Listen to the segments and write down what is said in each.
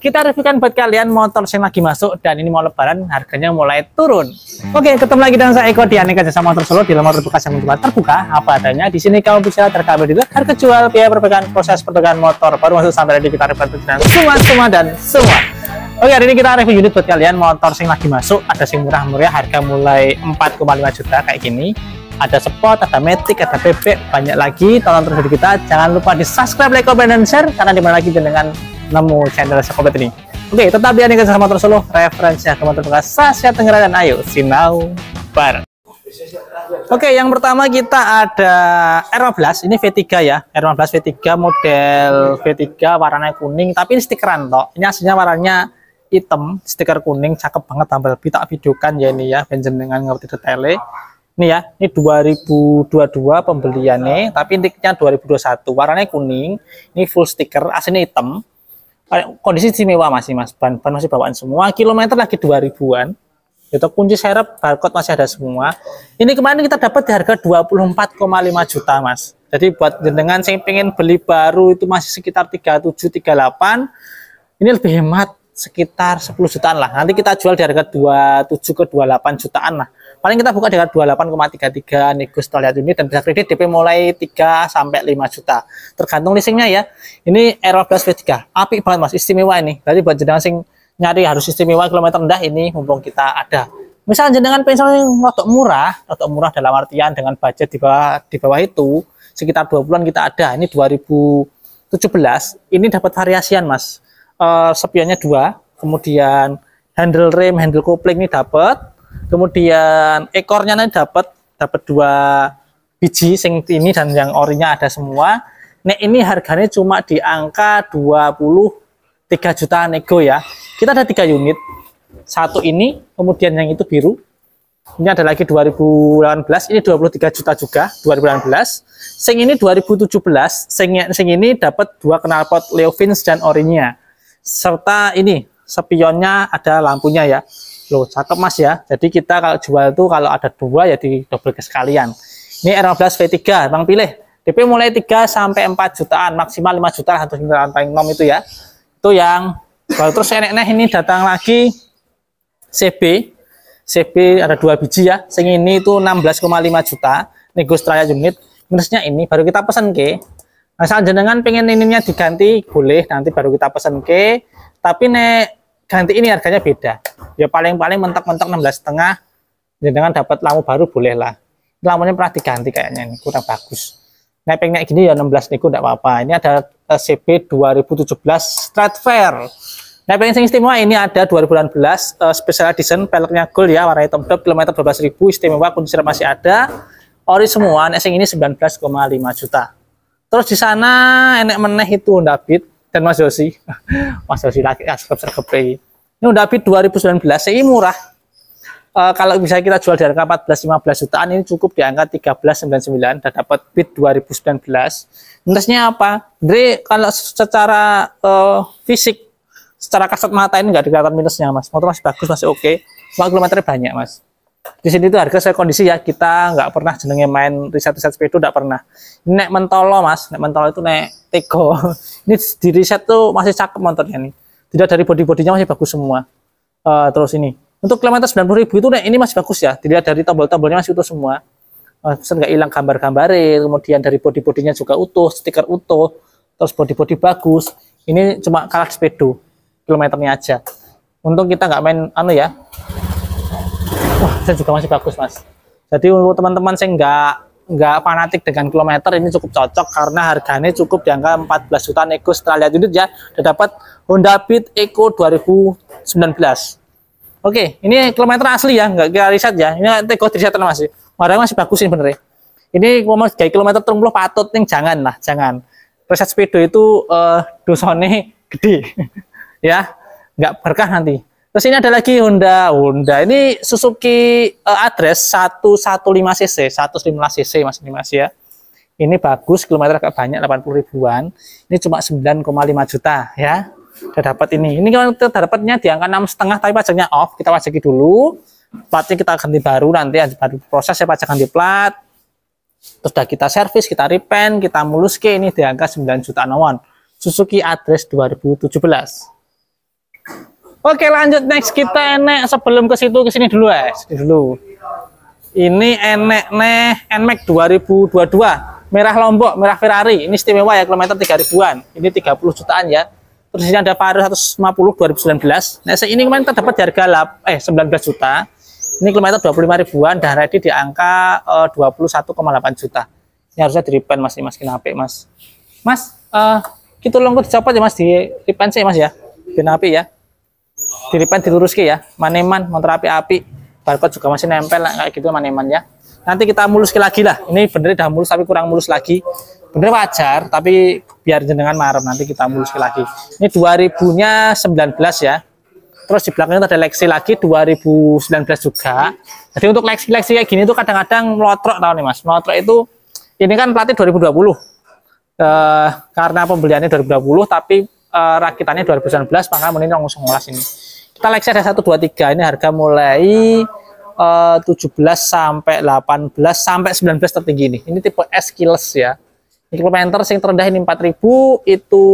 kita reviewkan buat kalian motor yang lagi masuk dan ini mau lebaran harganya mulai turun. Hmm. Oke, ketemu lagi dengan saya Eko di Aneka Jasa Motor Solo di nomor bekas yang menjual terbuka apa adanya. Di sini kamu bisa terkabel juga harga jual, biaya perbaikan, proses perbaikan motor baru masuk sampai di kita review dengan semua semua dan semua. Oke, hari ini kita review unit buat kalian motor yang lagi masuk, ada sing murah-murah harga mulai 4,5 juta kayak gini. Ada sport, ada metik, ada bebek, banyak lagi. Tonton terus video kita. Jangan lupa di subscribe, like, komen, dan share. Karena dimana lagi dengan nemu channel Sokobat ini. Oke, tetap di Aneka sama terus solo, referensi teman teman Saya Tenggara dan ayo sinau bareng. Oke, yang pertama kita ada R15, ini V3 ya. R15 V3 model V3 warnanya kuning, tapi ini stikeran toh. Ini aslinya warnanya hitam, stiker kuning, cakep banget tampil lebih tak videokan ya ini ya, dengan ngerti detailnya. Ini ya, ini 2022 pembeliannya, tapi intinya 2021. Warnanya kuning, ini full stiker, aslinya hitam kondisi istimewa masih mas ban-ban masih bawaan semua kilometer lagi 2000-an itu kunci serep barcode masih ada semua ini kemarin kita dapat di harga 24,5 juta mas jadi buat dengan saya pengen beli baru itu masih sekitar tiga delapan ini lebih hemat sekitar 10 jutaan lah nanti kita jual di harga 27 ke 28 jutaan lah paling kita buka dengan 28,33 nego setelah unit dan bisa kredit DP mulai 3 sampai 5 juta tergantung leasingnya ya ini R15 V3 api banget mas istimewa ini tadi buat jenang sing nyari harus istimewa kilometer rendah ini mumpung kita ada misal jenengan pensil rotok murah rotok murah dalam artian dengan budget di bawah di bawah itu sekitar 2 bulan kita ada ini 2017 ini dapat variasian mas uh, dua kemudian handle rem handle kopling ini dapat kemudian ekornya nih dapat dapat dua biji sing ini dan yang orinya ada semua nek ini harganya cuma di angka 23 juta nego ya kita ada tiga unit satu ini kemudian yang itu biru ini ada lagi 2018 ini 23 juta juga 2018 sing ini 2017 sing, sing ini dapat dua knalpot Leovins dan orinya serta ini spionnya ada lampunya ya Loh, cakep mas ya. Jadi kita kalau jual tuh kalau ada dua ya di double ke sekalian. Ini R15 V3, Bang pilih. DP mulai 3 sampai 4 jutaan, maksimal 5 juta atau kendaraan paling nom itu ya. Itu yang baru terus enek-enek ini datang lagi CB. CB ada dua biji ya. Sing ini itu 16,5 juta, nego traya unit. Minusnya ini baru kita pesan ke. Asal nah, jenengan pengen ininya diganti boleh nanti baru kita pesan ke. Tapi nek ganti ini harganya beda. Ya paling-paling mentok-mentok 16 setengah ya dengan dapat lampu baru boleh lah. Lampunya pernah diganti kayaknya ini kurang bagus. naik pengen gini ya 16 niku tidak apa-apa. Ini ada CB 2017 Stratfair. naik pengen yang istimewa ini ada 2018 uh, eh, special edition peleknya gold ya warna hitam top kilometer 12.000 istimewa kunci masih ada. Ori semua, nek ini 19,5 juta. Terus di sana enek meneh itu Beat dan Mas Yosi Mas Yosi lagi sergap-sergap ini udah Beat 2019 ini murah e, kalau bisa kita jual di harga 14-15 jutaan ini cukup di angka 1399 dan dapat bid 2019 minusnya apa? Jadi kalau secara e, fisik secara kasat mata ini nggak dikatakan minusnya mas motor masih bagus masih oke okay. kilometernya banyak mas di sini itu harga saya kondisi ya kita nggak pernah jenenge main riset-riset sepedu nggak pernah ini naik mentolo mas nek mentolo itu nek tego ini di riset tuh masih cakep motornya nih tidak dari body-bodinya masih bagus semua uh, terus ini untuk kilometer sembilan puluh ribu itu nek ini masih bagus ya tidak dari tombol-tombolnya masih utuh semua uh, nggak hilang gambar-gambarnya kemudian dari body-bodinya juga utuh stiker utuh terus body-body bagus ini cuma kalah sepedu kilometernya aja untuk kita nggak main anu ya juga masih bagus mas jadi untuk teman-teman saya nggak nggak fanatik dengan kilometer ini cukup cocok karena harganya cukup di angka 14 juta nego setelah lihat unit ya udah dapat Honda Beat Eco 2019 oke ini kilometer asli ya nggak kira riset ya ini Eco riset masih warnanya masih bagus ini bener ya ini ngomong 3 kilometer terung patut nih jangan lah jangan riset speedo itu uh, eh, dosone gede ya nggak berkah nanti Terus ini ada lagi Honda. Honda ini Suzuki uh, address 115 cc, 115 cc Mas ini mas ya. Ini bagus, kilometer agak banyak 80 ribuan. Ini cuma 9,5 juta ya. Sudah dapat ini. Ini kalau kita dapatnya di angka 6,5 tapi pajaknya off, kita pajaki dulu. Platnya kita ganti baru nanti baru proses saya pajak ganti plat. Terus sudah kita servis, kita repaint, kita mulus ini di angka 9 jutaan awan. Suzuki address 2017. Oke lanjut next kita enek sebelum ke situ ke sini dulu ya. Dulu. Ini enek neh NMAX 2022 merah Lombok, merah Ferrari. Ini istimewa ya kilometer 3000 ribuan Ini 30 jutaan ya. Terus ini ada ribu 150 2019. Nah, ini kemarin terdapat dapat harga lap, eh 19 juta. Ini kilometer 25 ribuan dan ready di angka eh, 21,8 juta. Ini harusnya di repaint Mas, Mas kenapa Mas? Mas, eh, kita longgok dicopot ya Mas di repaint sih Mas ya. Kenapa ya? diripen diluruski ya maneman motor api-api barcode juga masih nempel kayak gitu maneman ya. nanti kita mulus lagi lah ini bener udah mulus tapi kurang mulus lagi bener wajar tapi biar jenengan marem nanti kita mulus lagi ini 2000 nya 19 ya terus di belakangnya ada leksi lagi 2019 juga jadi untuk leksi lexi kayak gini tuh kadang-kadang melotrok tau nih mas melotrok itu ini kan pelatih 2020 eh, karena pembeliannya 2020 tapi uh, rakitannya 2019 maka ini langsung ngulas ini kita Lexi ada 123 ini harga mulai eh, uh, 17 sampai 18 sampai 19 tertinggi ini ini tipe S keyless ya ini kilometer sing terendah ini 4000 itu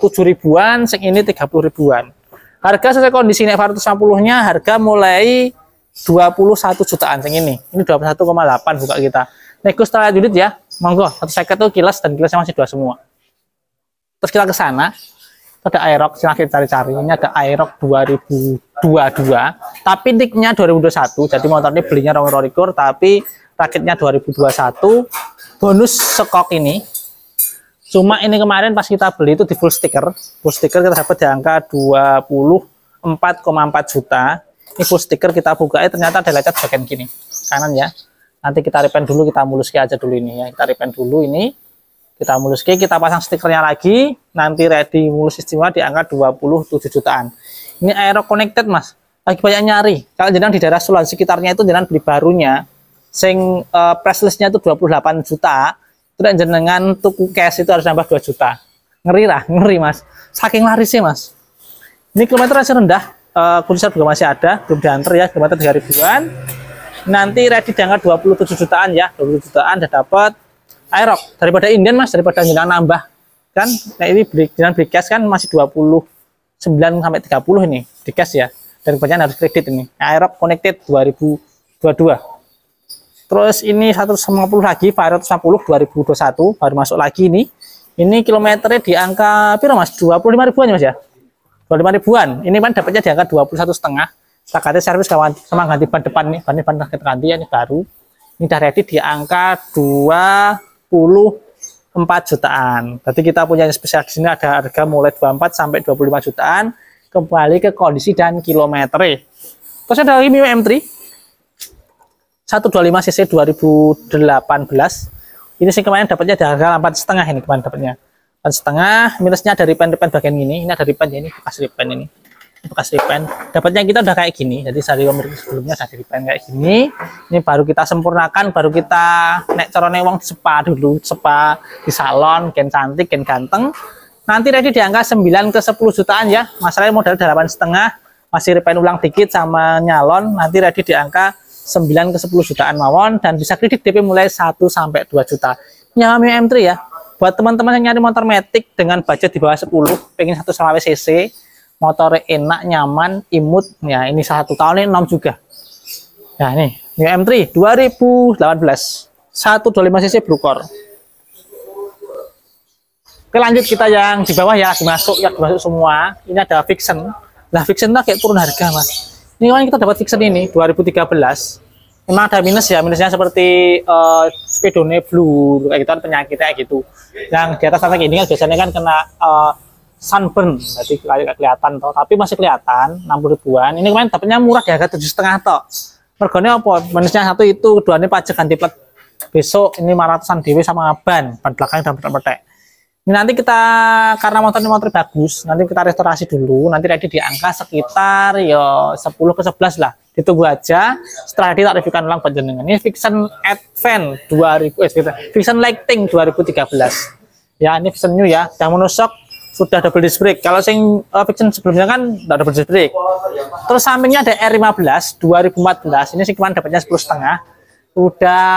7 ribuan sing ini 30 ribuan harga sesuai kondisi ini 160 nya harga mulai 21 jutaan sing ini ini 21,8 buka kita nego setelah unit ya monggo satu seket tuh kilas dan kilasnya masih dua semua terus kita ke sana ada Aerox silahkan cari-cari ini ada Aerox 2022 tapi nicknya 2021 jadi motor ini belinya rong rolikur tapi rakitnya 2021 bonus sekok ini cuma ini kemarin pas kita beli itu di full sticker full sticker kita dapat di angka 24,4 juta ini full sticker kita buka eh ternyata ada lecet bagian gini kanan ya nanti kita repaint dulu kita muluskan aja dulu ini ya kita repaint dulu ini kita mulus Oke, kita pasang stikernya lagi. Nanti ready mulus istimewa di angka 27 jutaan. Ini aero connected, Mas. Lagi banyak nyari. Kalau jenang di daerah Sulawesi sekitarnya itu jenang beli barunya sing uh, price listnya itu 28 juta, itu jenengan tuku cash itu harus nambah 2 juta. Ngeri lah, ngeri Mas. Saking laris sih Mas. Ini kilometer masih rendah, uh, eh, kulisar juga masih ada, belum diantar ya, kilometer 3000-an. Nanti ready di angka 27 jutaan ya, 20 jutaan udah dapat aerok daripada inden mas daripada jenengan nambah kan nah ini beli, jenengan beli cash kan masih 29 sampai 30 ini di cash ya dan kebanyakan harus kredit ini nah, aerok connected 2022 terus ini 150 lagi 450 2021 baru masuk lagi ini ini kilometernya di angka piro mas 25 ribuan ya mas ya 25 ribuan ini kan dapatnya di angka 21 setengah setakat servis sama ganti ban depan nih ban depan ganti ya ini baru ini udah ready di angka 2 jutaan. Berarti kita punya spesial di sini ada harga mulai 24 sampai 25 jutaan kembali ke kondisi dan kilometer. Terus ada lagi Mio M3 125 cc 2018. Ini sih kemarin dapatnya di harga 8 setengah ini kemarin dapatnya. 8 setengah minusnya dari pen-pen bagian ini, ini ada pen ya ini bekas pen ini bekas repaint dapatnya kita udah kayak gini jadi sariometer sebelumnya udah repaint kayak gini ini baru kita sempurnakan baru kita nek corone wong sepa dulu sepa di salon gen cantik gen ganteng nanti ready di angka 9 ke 10 jutaan ya masalahnya modal delapan setengah masih repaint ulang dikit sama nyalon nanti ready di angka 9 ke 10 jutaan mawon dan bisa kredit DP mulai 1 sampai 2 juta nyami M3 ya buat teman-teman yang nyari motor metik dengan budget di bawah 10 pengen satu selawe cc motor enak nyaman imut ya ini satu tahun ini 6 juga ya ini New M3 2018 125 cc blue core oke lanjut kita yang di bawah ya lagi masuk ya masuk semua ini ada fiction nah fiction kayak turun harga mas ini kan kita dapat fiction ini 2013 memang ada minus ya minusnya seperti uh, eh, speedone blue kayak gitu kan kayak gitu yang di atas sana ini kan biasanya kan kena uh, sunburn jadi kelihatan toh tapi masih kelihatan 60 ribuan ini kemarin dapatnya murah ya, harga tujuh setengah toh mergonya apa manisnya satu itu keduanya pajak ganti plat besok ini 500an dewe sama ban ban belakang dan ban petek ini nanti kita karena motor ini motor bagus nanti kita restorasi dulu nanti ready di angka sekitar yo ya, sepuluh ke sebelas lah ditunggu aja setelah kita reviewkan ulang penjenengan ini fiction advent 2000 eh, fiction lighting 2013 ya ini vision new ya yang menusuk sudah double disc brake. Kalau sing uh, fiction sebelumnya kan tidak double disc brake. Terus sampingnya ada R15 2014. Ini sih cuma dapatnya 10 setengah. Udah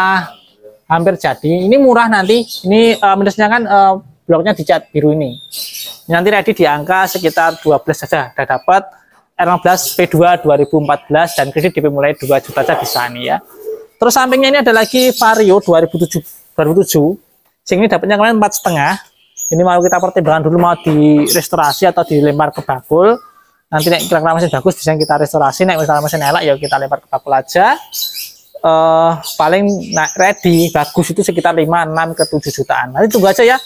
hampir jadi. Ini murah nanti. Ini uh, minusnya kan uh, bloknya dicat biru ini. Nanti ready di angka sekitar 12 saja. Udah dapat R15 P2 2014 dan kredit DP mulai 2 juta saja bisa nih ya. Terus sampingnya ini ada lagi Vario 2007 2007. Sing ini dapatnya kemarin empat setengah ini mau kita pertimbangkan dulu mau di-restorasi atau dilempar ke bakul nanti naik kira-kira mesin bagus bisa kita restorasi naik misalnya mesin elak ya kita lempar ke bakul aja uh, paling naik ready bagus itu sekitar 5 6 ke 7 jutaan nanti tunggu aja ya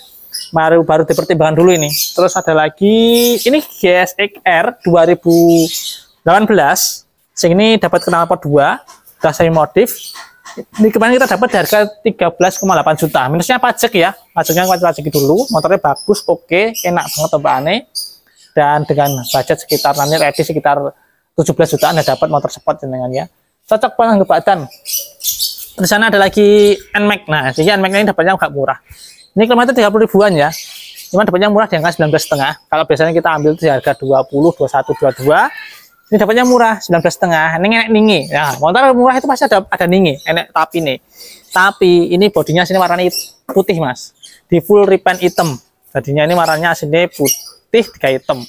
baru baru dipertimbangkan dulu ini terus ada lagi ini GSXR 2018 sing ini dapat knalpot 2 sudah modif ini kemarin kita dapat harga 13,8 juta. Minusnya pajak ya. Pajaknya kita pajak dulu. Motornya bagus, oke, okay, enak banget aneh Dan dengan budget sekitar nanti ready sekitar 17 juta Anda dapat motor sport dengan ya. Cocok banget ke badan. Di sana ada lagi NMAX. Nah, jadi NMAX ini dapatnya agak murah. Ini kilometer 30 ribuan ya. Cuma dapatnya murah di angka 19 setengah. Kalau biasanya kita ambil di harga 20, 21, 22 ini dapatnya murah 19 setengah ini enak ningi nah motor murah itu pasti ada ada ningi enak tapi nih tapi ini bodinya sini warnanya putih mas di full repaint hitam jadinya ini warnanya sini putih kayak hitam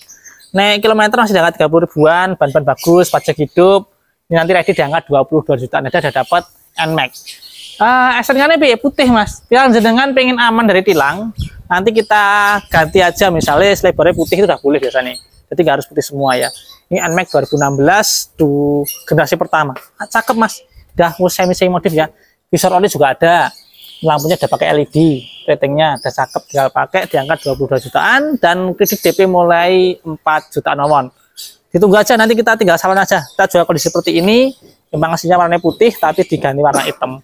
naik kilometer masih dapat 30 ribuan ban-ban bagus pajak hidup ini nanti ready diangkat 22 juta nanti ada dapat NMAX uh, eh, esensinya putih mas kalau jenengan pengen aman dari tilang nanti kita ganti aja misalnya selebarnya putih itu udah boleh biasanya jadi nggak harus putih semua ya ini NMAX 2016 tuh generasi pertama ah, cakep mas dah semi semi modif ya visor oli juga ada lampunya udah pakai LED ratingnya udah cakep tinggal pakai diangkat 22 jutaan dan kredit DP mulai 4 jutaan won ditunggu aja nanti kita tinggal salon aja kita jual kondisi seperti ini memang aslinya warna putih tapi diganti warna hitam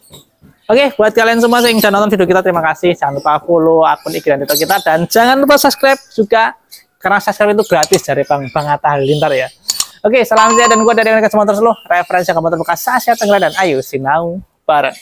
Oke, buat kalian semua yang sudah nonton video kita, terima kasih. Jangan lupa follow akun IG dan Twitter kita. Dan jangan lupa subscribe juga, karena subscribe itu gratis dari Bang Bang Atta Halilintar ya. Oke, salam sehat dan kuat dari Aneka Motors Solo, referensi kamu terbuka Sasya Tenggara dan Ayu Sinau Bareng.